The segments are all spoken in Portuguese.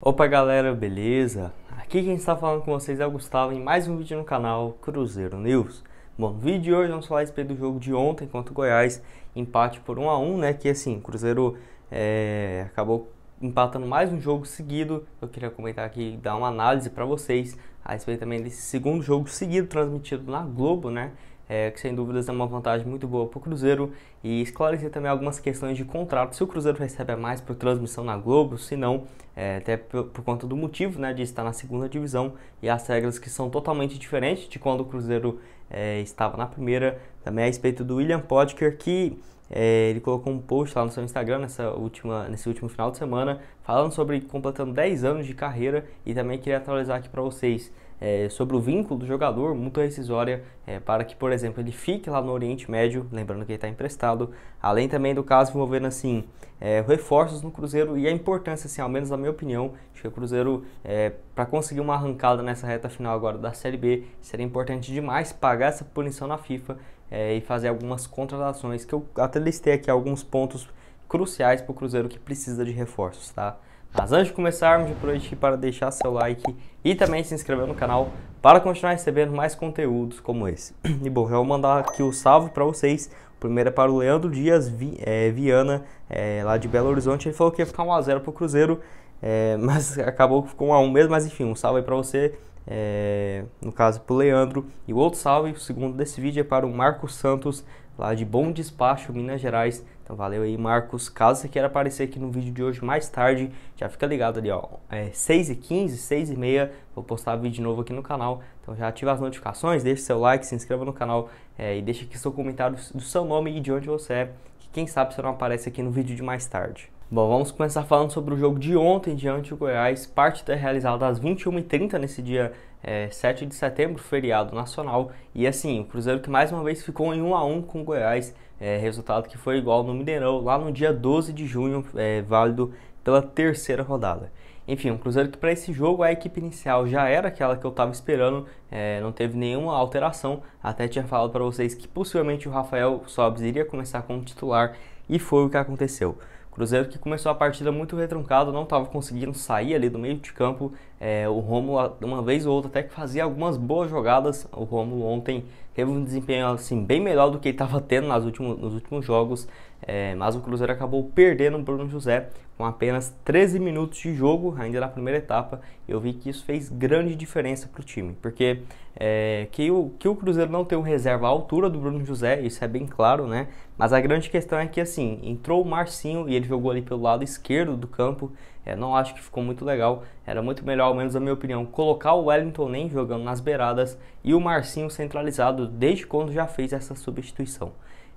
Opa galera, beleza? Aqui quem está falando com vocês é o Gustavo em mais um vídeo no canal Cruzeiro News. Bom, no vídeo de hoje vamos falar a respeito do jogo de ontem contra o Goiás, empate por 1 a 1 né? Que assim, o Cruzeiro é, acabou empatando mais um jogo seguido. Eu queria comentar aqui, dar uma análise para vocês a respeito também desse segundo jogo seguido transmitido na Globo, né? é, que sem dúvidas é uma vantagem muito boa para o Cruzeiro, e esclarecer também algumas questões de contrato, se o Cruzeiro recebe mais por transmissão na Globo, se não, é, até por, por, conta do motivo né, de estar na segunda divisão, e as regras que são totalmente diferentes de quando o Cruzeiro é, estava na primeira, também a respeito do William Podker, que é, ele colocou um post lá no seu Instagram nessa última, nesse último final de semana, falando sobre completando 10 anos de carreira, e também queria atualizar aqui para vocês, é, sobre o vínculo do jogador, multa rescisória é, para que, por exemplo, ele fique lá no Oriente Médio, lembrando que ele está emprestado, além também do caso envolvendo assim é, reforços no Cruzeiro e a importância, assim, ao menos na minha opinião, de que o Cruzeiro é, para conseguir uma arrancada nessa reta final agora da Série B seria importante demais pagar essa punição na FIFA é, e fazer algumas contratações que eu até listei aqui alguns pontos cruciais para o Cruzeiro que precisa de reforços, tá? Mas antes de começarmos, aproveite para deixar seu like e também se inscrever no canal para continuar recebendo mais conteúdos como esse. E bom, eu vou mandar aqui o um salve para vocês. O primeiro é para o Leandro Dias Vi, é, Viana, é, lá de Belo Horizonte. Ele falou que ia ficar 1 a 0 para o Cruzeiro, é, mas acabou que ficou 1 a 1 mesmo. Mas enfim, um salve para você. É, no caso para o Leandro. E o outro salve, o segundo desse vídeo, é para o Marcos Santos, lá de Bom Despacho, Minas Gerais. Então valeu aí, Marcos. Caso você queira aparecer aqui no vídeo de hoje mais tarde, já fica ligado ali, ó. É 6h15, 6h30, vou postar vídeo novo aqui no canal. Então já ativa as notificações, deixa seu like, se inscreva no canal é, e deixa aqui seu comentário do seu nome e de onde você é, que quem sabe você não aparece aqui no vídeo de mais tarde. Bom, vamos começar falando sobre o jogo de ontem diante do Goiás. Parte da realizada às 21h30 nesse dia é, 7 de setembro, feriado nacional. E assim, o Cruzeiro que mais uma vez ficou em 1 a 1 com o Goiás, é, resultado que foi igual no Mineirão, lá no dia 12 de junho, é, válido pela terceira rodada. Enfim, um Cruzeiro que para esse jogo a equipe inicial já era aquela que eu estava esperando, é, não teve nenhuma alteração. Até tinha falado para vocês que possivelmente o Rafael Sobes iria começar como titular e foi o que aconteceu. Cruzeiro que começou a partida muito retrancado, não estava conseguindo sair ali do meio de campo. É, o Romulo, uma vez ou outra, até que fazia algumas boas jogadas. O Romulo ontem teve um desempenho assim, bem melhor do que ele estava tendo nas últimos, nos últimos jogos, é, mas o Cruzeiro acabou perdendo o Bruno José com apenas 13 minutos de jogo, ainda na primeira etapa, eu vi que isso fez grande diferença para o time, porque é, que, o, que o Cruzeiro não tem um reserva à altura do Bruno José, isso é bem claro, né? Mas a grande questão é que, assim, entrou o Marcinho e ele jogou ali pelo lado esquerdo do campo, é, não acho que ficou muito legal, era muito melhor, ao menos na minha opinião, colocar o Wellington nem jogando nas beiradas e o Marcinho centralizado desde quando já fez essa substituição.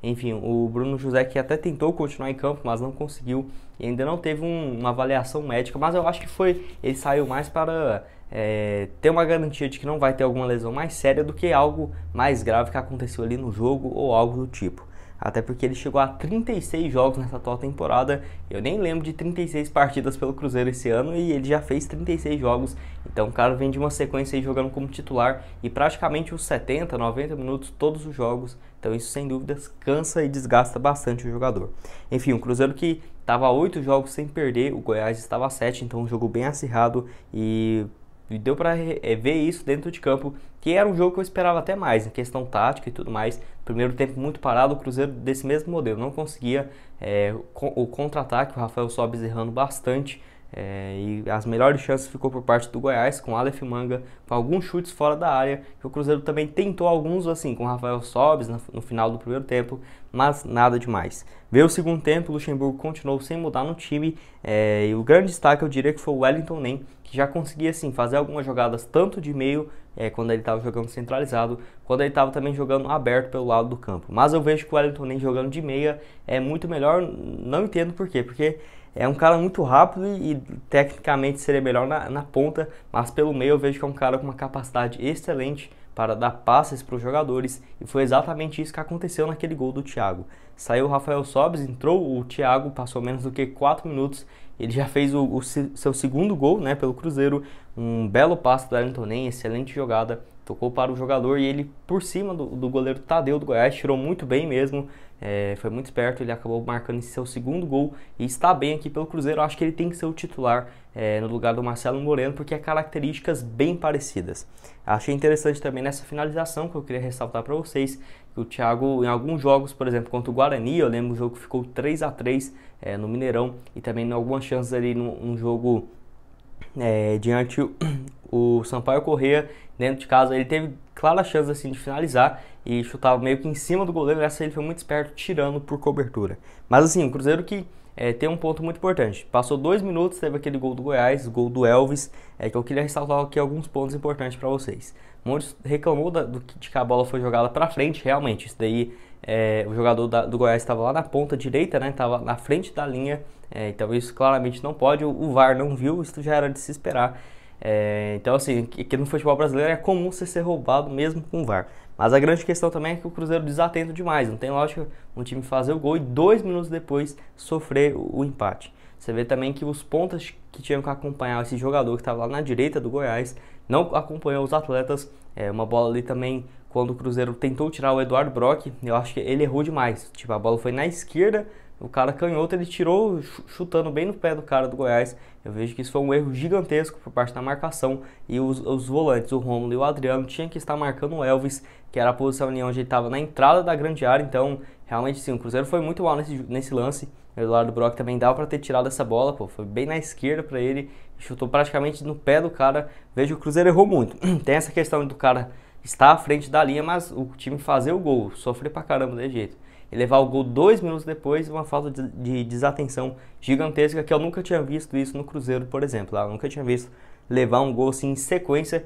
Enfim, o Bruno José que até tentou continuar em campo, mas não conseguiu e ainda não teve um, uma avaliação médica, mas eu acho que foi ele saiu mais para é, ter uma garantia de que não vai ter alguma lesão mais séria do que algo mais grave que aconteceu ali no jogo ou algo do tipo. Até porque ele chegou a 36 jogos nessa atual temporada. Eu nem lembro de 36 partidas pelo Cruzeiro esse ano e ele já fez 36 jogos então o cara vem de uma sequência aí jogando como titular e praticamente os 70, 90 minutos todos os jogos. Então isso sem dúvidas cansa e desgasta bastante o jogador. Enfim, o um Cruzeiro que estava a 8 jogos sem perder, o Goiás estava a 7, então um jogo bem acirrado e deu para eh, ver isso dentro de campo, que era um jogo que eu esperava até mais, em questão tática e tudo mais. Primeiro tempo muito parado, o Cruzeiro desse mesmo modelo não conseguia é, o contra-ataque, o Rafael Sobes errando bastante é, e as melhores chances ficou por parte do Goiás, com Aleph Manga, com alguns chutes fora da área, que o Cruzeiro também tentou alguns, assim, com Rafael Sobes no, no final do primeiro tempo, mas nada demais. Veio o segundo tempo, o Luxemburgo continuou sem mudar no time, é, e o grande destaque eu diria que foi o Wellington Nem, que já conseguia, assim, fazer algumas jogadas tanto de meio, é, quando ele estava jogando centralizado, quando ele estava também jogando aberto pelo lado do campo. Mas eu vejo que o Wellington Nem jogando de meia é muito melhor, não entendo por quê, porque é um cara muito rápido e, e tecnicamente seria melhor na, na, ponta, mas pelo meio eu vejo que é um cara com uma capacidade excelente para dar passes para os jogadores e foi exatamente isso que aconteceu naquele gol do Thiago. Saiu o Rafael Sobes, entrou o Thiago, passou menos do que 4 minutos, ele já fez o, o seu segundo gol né, pelo Cruzeiro, um belo passe do Wellington excelente jogada, tocou para o jogador e ele por cima do, do goleiro Tadeu do Goiás, tirou muito bem mesmo, é, foi muito esperto, ele acabou marcando seu segundo gol e está bem aqui pelo Cruzeiro. Acho que ele tem que ser o titular é, no lugar do Marcelo Moreno, porque é características bem parecidas. Achei interessante também nessa finalização que eu queria ressaltar para vocês. Que o Thiago, em alguns jogos, por exemplo, contra o Guarani, eu lembro um jogo que ficou 3 a 3 é, no Mineirão e também em algumas chances ali num, jogo é, diante o Sampaio Correa dentro de casa. Ele teve clara chance assim de finalizar e chutava meio que em cima do goleiro. Essa ele foi muito esperto, tirando por cobertura. Mas assim, o Cruzeiro que é, tem um ponto muito importante. Passou dois minutos, teve aquele gol do Goiás, gol do Elvis, é, que eu queria ressaltar aqui alguns pontos importantes para vocês. Muitos reclamou da, do, de que a bola foi jogada para frente, realmente. Isso daí, é, o jogador da, do Goiás estava lá na ponta direita, né? Estava na frente da linha, é, então isso claramente não pode. O, o VAR não viu, isso já era de se esperar. É, então, assim, aqui no futebol brasileiro é comum você ser roubado mesmo com o VAR. Mas a grande questão também é que o Cruzeiro desatento demais. Não tem lógica um time fazer o gol e dois minutos depois sofrer o empate. Você vê também que os pontas que tinham que acompanhar esse jogador que estava lá na direita do Goiás não acompanhou os atletas. É, uma bola ali também quando o Cruzeiro tentou tirar o Eduardo Brock, eu acho que ele errou demais. Tipo, a bola foi na esquerda o cara canhoto, ele tirou chutando bem no pé do cara do Goiás. Eu vejo que isso foi um erro gigantesco por parte da marcação. E os, os volantes, o Romulo e o Adriano, tinham que estar marcando o Elvis, que era a posição ali onde ele estava na entrada da grande área. Então, realmente sim, o Cruzeiro foi muito mal nesse, nesse lance. O Eduardo Brock também dava para ter tirado essa bola, pô, foi bem na esquerda para ele, chutou praticamente no pé do cara. Vejo o Cruzeiro errou muito. Tem essa questão do cara estar à frente da linha, mas o time fazer o gol, sofrer pra caramba de jeito e levar o gol dois minutos depois, uma falta de, de desatenção gigantesca, que eu nunca tinha visto isso no Cruzeiro, por exemplo. Eu nunca tinha visto levar um gol assim em sequência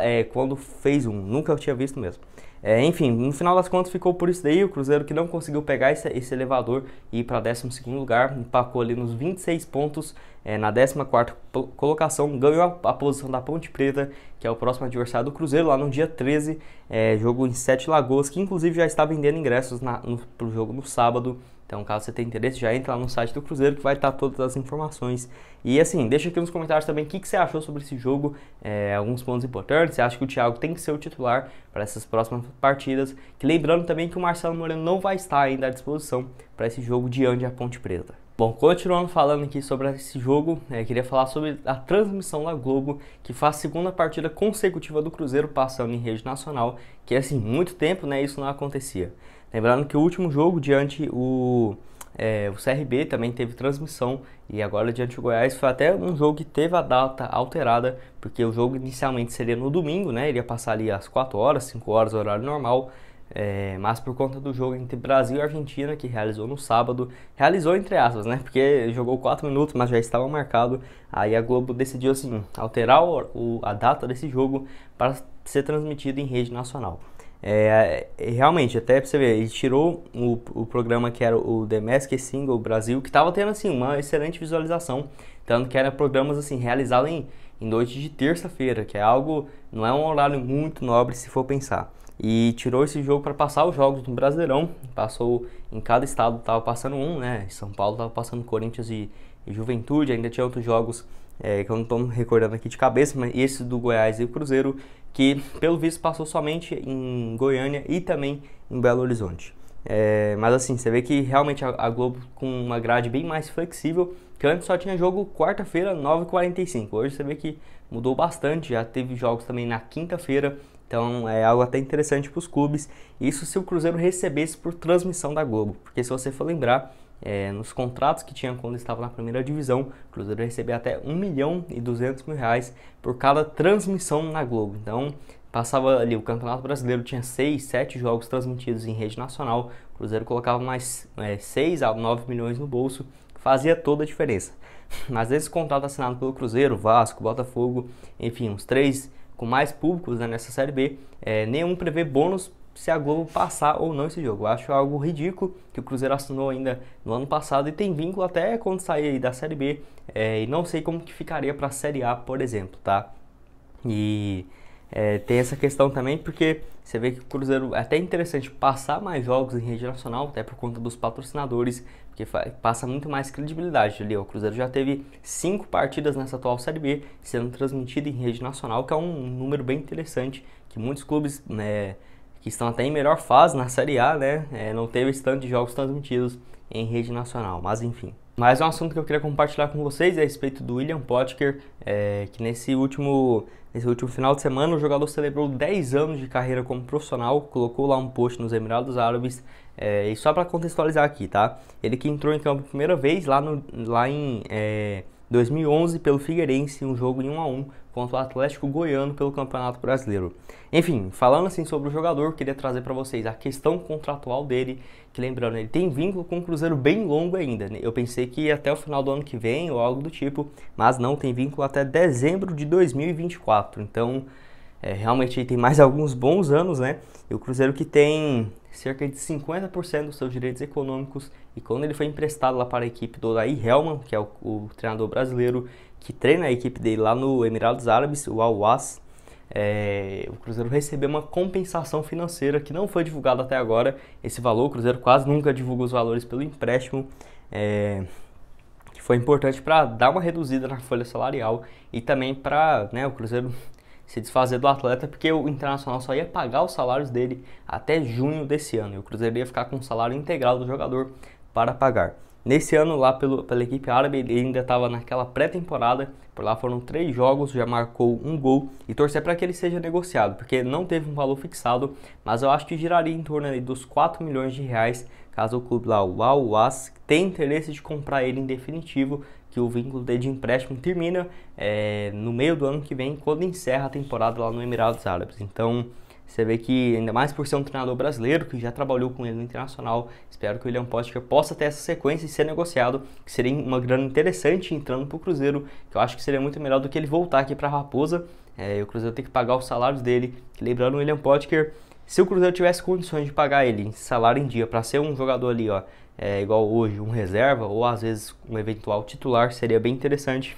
eh, quando fez um. Nunca eu tinha visto mesmo. É, enfim, no final das contas ficou por isso daí, o Cruzeiro que não conseguiu pegar esse, esse elevador e ir para 12 lugar, empacou ali nos 26 pontos é, na 14 colocação, ganhou a, a, posição da Ponte Preta, que é o próximo adversário do Cruzeiro, lá no dia 13, é, jogo em Sete Lagoas, que inclusive já está vendendo ingressos para o jogo no sábado, então, caso você tenha interesse, já entra lá no site do Cruzeiro que vai estar todas as informações. E assim, deixa aqui nos comentários também o que, que você achou sobre esse jogo, é, alguns pontos importantes. Você acha que o Thiago tem que ser o titular para essas próximas partidas? Que lembrando também que o Marcelo Moreno não vai estar ainda à disposição para esse jogo diante da Ponte Preta. Bom, continuando falando aqui sobre esse jogo, é, queria falar sobre a transmissão da Globo, que faz a segunda partida consecutiva do Cruzeiro passando em rede nacional, que assim, muito tempo né, isso não acontecia. Lembrando que o último jogo diante o, é, o CRB também teve transmissão e agora diante o Goiás foi até um jogo que teve a data alterada, porque o jogo inicialmente seria no domingo, né? Iria passar ali às 4 horas, 5 horas, horário normal. É, mas por conta do jogo entre Brasil e Argentina, que realizou no sábado, realizou entre aspas, né? Porque jogou 4 minutos, mas já estava marcado. Aí a Globo decidiu assim alterar o, a data desse jogo para ser transmitido em rede nacional. É, é, realmente, até pra você ver, ele tirou o, o programa que era o The Mask Single Brasil, que tava tendo, assim, uma excelente visualização. Tanto que era programas, assim, realizados em, em noite de terça-feira, que é algo, não é um horário muito nobre se for pensar. E tirou esse jogo para passar os jogos no Brasileirão, passou em cada estado, tava passando um, né? São Paulo tava passando Corinthians e Juventude, ainda tinha outros jogos é, que eu não estou recordando aqui de cabeça, mas esse do Goiás e o Cruzeiro, que pelo visto passou somente em Goiânia e também em Belo Horizonte. É, mas assim, você vê que realmente a, a, Globo com uma grade bem mais flexível, que antes só tinha jogo quarta-feira, 9h45. Hoje você vê que mudou bastante, já teve jogos também na quinta-feira, então é algo até interessante para os clubes. Isso se o Cruzeiro recebesse por transmissão da Globo, porque se você for lembrar, é, nos contratos que tinha quando estava na primeira divisão, o Cruzeiro recebia até 1 milhão e 200 mil reais por cada transmissão na Globo. Então, passava ali, o Campeonato Brasileiro tinha 6, 7 jogos transmitidos em rede nacional, o Cruzeiro colocava mais é, 6 a 9 milhões no bolso, fazia toda a diferença. Mas esse contrato assinado pelo Cruzeiro, Vasco, Botafogo, enfim, uns três com mais públicos né, nessa Série B, é, nenhum prevê bônus se a Globo passar ou não esse jogo. Eu acho algo ridículo que o Cruzeiro assinou ainda no ano passado e tem vínculo até quando sair da Série B. É, e não sei como que ficaria para a Série A, por exemplo, tá? E é, tem essa questão também porque você vê que o Cruzeiro é até interessante passar mais jogos em rede nacional, até por conta dos patrocinadores, porque passa muito mais credibilidade ali. o Cruzeiro já teve cinco partidas nessa atual Série B sendo transmitida em rede nacional, que é um número bem interessante que muitos clubes né, que estão até em melhor fase na Série A, né? É, não teve esse tanto de jogos transmitidos em rede nacional, mas enfim. Mais um assunto que eu queria compartilhar com vocês é a respeito do William Potker, é, que nesse último, nesse último final de semana o jogador celebrou 10 anos de carreira como profissional, colocou lá um post nos Emirados Árabes, é, e só para contextualizar aqui, tá? Ele que entrou em campo primeira vez lá, no, lá em 2011 é, pelo Figueirense, um jogo em 1 a 1 contra o Atlético Goiano pelo Campeonato Brasileiro. Enfim, falando assim sobre o jogador, queria trazer para vocês a questão contratual dele, que lembrando, ele tem vínculo com o Cruzeiro bem longo ainda. Né? Eu pensei que até o final do ano que vem ou algo do tipo, mas não tem vínculo até dezembro de 2024. Então, é, realmente tem mais alguns bons anos, né? E o Cruzeiro que tem cerca de 50% dos seus direitos econômicos. E quando ele foi emprestado lá para a equipe do Odair Helman, que é o, o, treinador brasileiro que treina a equipe dele lá no Emirados Árabes, o Al Was é, o Cruzeiro recebeu uma compensação financeira que não foi divulgada até agora. Esse valor, o Cruzeiro quase nunca divulga os valores pelo empréstimo, é, que foi importante para dar uma reduzida na folha salarial e também para né, o Cruzeiro se desfazer do atleta, porque o Internacional só ia pagar os salários dele até junho desse ano. E o Cruzeiro ia ficar com o salário integral do jogador para pagar. Nesse ano, lá pelo, pela equipe árabe, ele ainda estava naquela pré-temporada. Por lá foram três jogos, já marcou um gol e torcer para que ele seja negociado, porque não teve um valor fixado, mas eu acho que giraria em torno dos 4 milhões de reais caso o clube lá, o Al-Was, tenha interesse de comprar ele em definitivo que o vínculo de empréstimo termina é, no meio do ano que vem, quando encerra a temporada lá no Emirados Árabes. Então, você vê que, ainda mais por ser um treinador brasileiro, que já trabalhou com ele no Internacional, espero que o William Potker possa ter essa sequência e ser negociado, que seria uma grana interessante entrando para o Cruzeiro, que eu acho que seria muito melhor do que ele voltar aqui para a Raposa, é, o Cruzeiro tem que pagar os salários dele. Lembrando, o William Potker, se o Cruzeiro tivesse condições de pagar ele salário em dia, para ser um jogador ali, ó, é, igual hoje, um reserva ou às vezes um eventual titular seria bem interessante.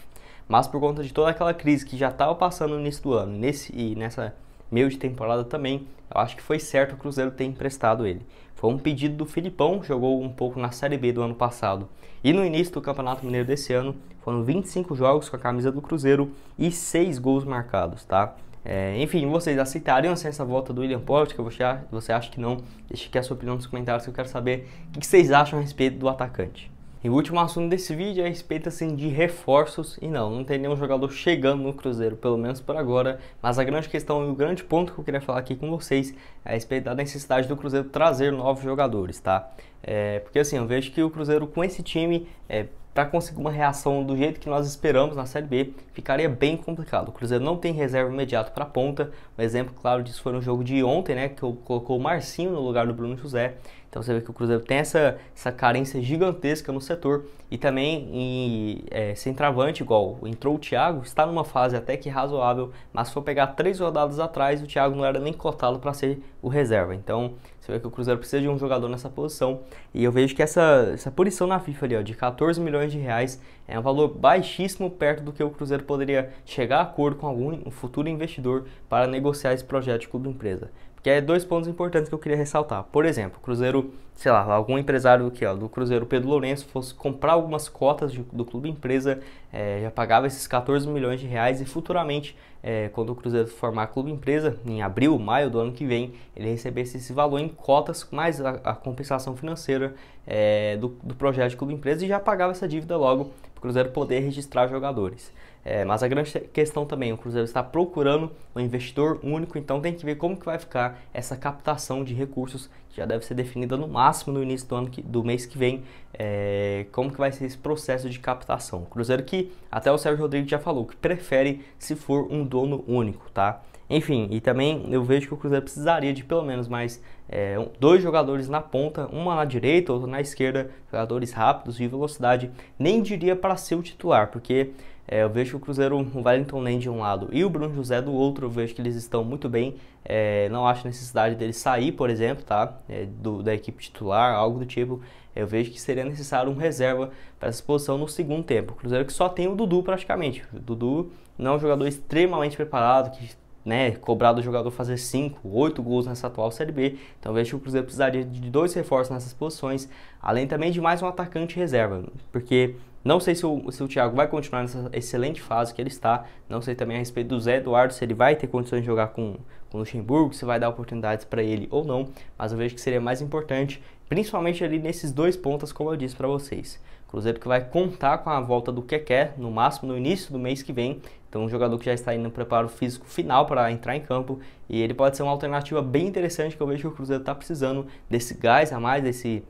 Mas por conta de toda aquela crise que já estava passando no início do ano nesse, e nessa meio de temporada também, eu acho que foi certo o Cruzeiro ter emprestado ele. Foi um pedido do Filipão, jogou um pouco na Série B do ano passado. E no início do Campeonato Mineiro desse ano, foram 25 jogos com a camisa do Cruzeiro e 6 gols marcados, tá? É, enfim, vocês aceitariam essa volta do William que Você, você acha que não? Deixe aqui a sua opinião nos comentários que eu quero saber o que vocês acham a respeito do atacante. E o último assunto desse vídeo é a respeito assim, de reforços, e não, não tem nenhum jogador chegando no Cruzeiro, pelo menos por agora, mas a grande questão e o grande ponto que eu queria falar aqui com vocês é a respeito da necessidade do Cruzeiro trazer novos jogadores, tá? É, porque assim, eu vejo que o Cruzeiro com esse time, é, para conseguir uma reação do jeito que nós esperamos na Série B, ficaria bem complicado. O Cruzeiro não tem reserva imediato para ponta. Um exemplo claro disso foi no jogo de ontem, né, que colocou o Marcinho no lugar do Bruno José. Então você vê que o Cruzeiro tem essa, essa carência gigantesca no setor e também em é, centroavante, igual entrou o Thiago, está numa fase até que razoável, mas se for pegar três rodadas atrás, o Thiago não era nem cotado para ser o reserva. Então você vê que o Cruzeiro precisa de um jogador nessa posição. E eu vejo que essa, essa punição na FIFA ali, ó, de 14 milhões de reais, é um valor baixíssimo perto do que o Cruzeiro poderia chegar a acordo com algum um futuro investidor para negociar esse projeto de clube-empresa. Que é dois pontos importantes que eu queria ressaltar. Por exemplo, o Cruzeiro, sei lá, algum empresário aqui, ó, do Cruzeiro Pedro Lourenço fosse comprar algumas cotas de, do clube empresa, é, já pagava esses 14 milhões de reais e futuramente, é, quando o Cruzeiro formar clube empresa, em abril, maio do ano que vem, ele recebesse esse valor em cotas mais a, a compensação financeira é, do, do projeto de clube empresa e já pagava essa dívida logo para o Cruzeiro poder registrar jogadores. É, mas a grande questão também, o Cruzeiro está procurando um investidor único, então tem que ver como que vai ficar essa captação de recursos, que já deve ser definida no máximo no início do, ano que, do mês que vem, é, como que vai ser esse processo de captação. Cruzeiro que até o Sérgio Rodrigues já falou, que prefere se for um dono único, tá? Enfim, e também eu vejo que o Cruzeiro precisaria de pelo menos mais é, dois jogadores na ponta, uma na direita, outra na esquerda, jogadores rápidos e velocidade. Nem diria para ser o titular, porque é, eu vejo o Cruzeiro, o Wellington Nem de um lado e o Bruno José do outro, eu vejo que eles estão muito bem. É, não acho necessidade dele sair, por exemplo, tá? É, do, da equipe titular, algo do tipo. Eu vejo que seria necessário um reserva para essa posição no segundo tempo. O Cruzeiro que só tem o Dudu praticamente. O Dudu não é um jogador extremamente preparado, que né, cobrado do jogador fazer 5, 8 gols nessa atual Série B. Então vejo que o Cruzeiro precisaria de dois reforços nessas posições, além também de mais um atacante reserva, porque não sei se o, se o Thiago vai continuar nessa excelente fase que ele está. Não sei também a respeito do Zé Eduardo, se ele vai ter condições de jogar com, com o Luxemburgo, se vai dar oportunidades para ele ou não. Mas eu vejo que seria mais importante, principalmente ali nesses dois pontos, como eu disse para vocês. Cruzeiro que vai contar com a volta do Keké, no máximo no início do mês que vem. Então, um jogador que já está indo no preparo físico final para entrar em campo. E ele pode ser uma alternativa bem interessante que eu vejo que o Cruzeiro está precisando desse gás a mais, desse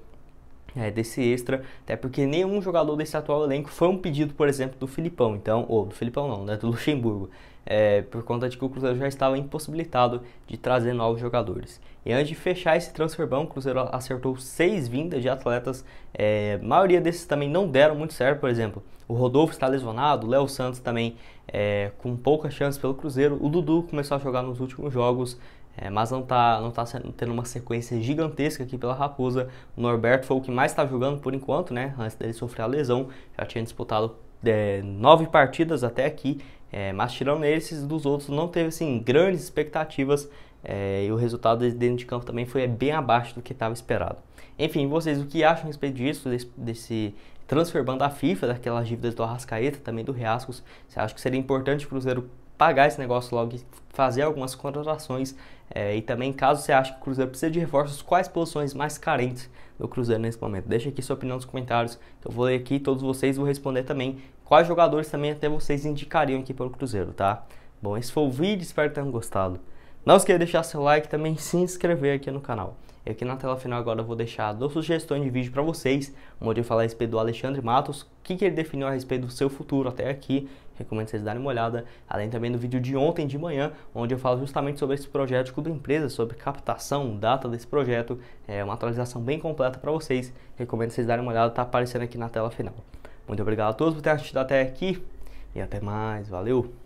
é, desse extra, até porque nenhum jogador desse atual elenco foi um pedido, por exemplo, do Filipão, então, ou do Filipão não, né, do Luxemburgo, é, por conta de que o Cruzeiro já estava impossibilitado de trazer novos jogadores. E antes de fechar esse transfer o Cruzeiro acertou seis vindas de atletas, é, a maioria desses também não deram muito certo, por exemplo, o Rodolfo está lesionado, o Léo Santos também é, com poucas chances pelo Cruzeiro, o Dudu começou a jogar nos últimos jogos, é, mas não está não tá tendo uma sequência gigantesca aqui pela Raposa. O Norberto foi o que mais está jogando por enquanto, né? Antes dele sofrer a lesão, já tinha disputado é, nove partidas até aqui, é, mas tirando esses dos outros, não teve assim grandes expectativas é, e o resultado dentro de campo também foi bem abaixo do que estava esperado. Enfim, vocês o que acham a respeito disso, desse, desse transfer a da FIFA, daquelas dívidas do Arrascaeta, também do Riascos? Você acha que seria importante o Cruzeiro pagar esse negócio logo e fazer algumas contratações. É, e também, caso você ache que o Cruzeiro precisa de reforços, quais posições mais carentes do Cruzeiro nesse momento? Deixa aqui sua opinião nos comentários. Eu vou ler aqui todos vocês vou responder também quais jogadores também até vocês indicariam aqui pelo Cruzeiro, tá? Bom, esse foi o vídeo, espero que tenham gostado. Não esqueça de deixar seu like e também se inscrever aqui no canal. E aqui na tela final agora eu vou deixar duas sugestões de vídeo para vocês. Uma é eu falar a respeito do Alexandre Matos, o que, que ele definiu a respeito do seu futuro até aqui. Recomendo vocês darem uma olhada. Além também do vídeo de ontem de manhã, onde eu falo justamente sobre esse projeto de Empresa, sobre captação, data desse projeto. É uma atualização bem completa para vocês. Recomendo vocês darem uma olhada, está aparecendo aqui na tela final. Muito obrigado a todos por terem assistido até aqui e até mais. Valeu!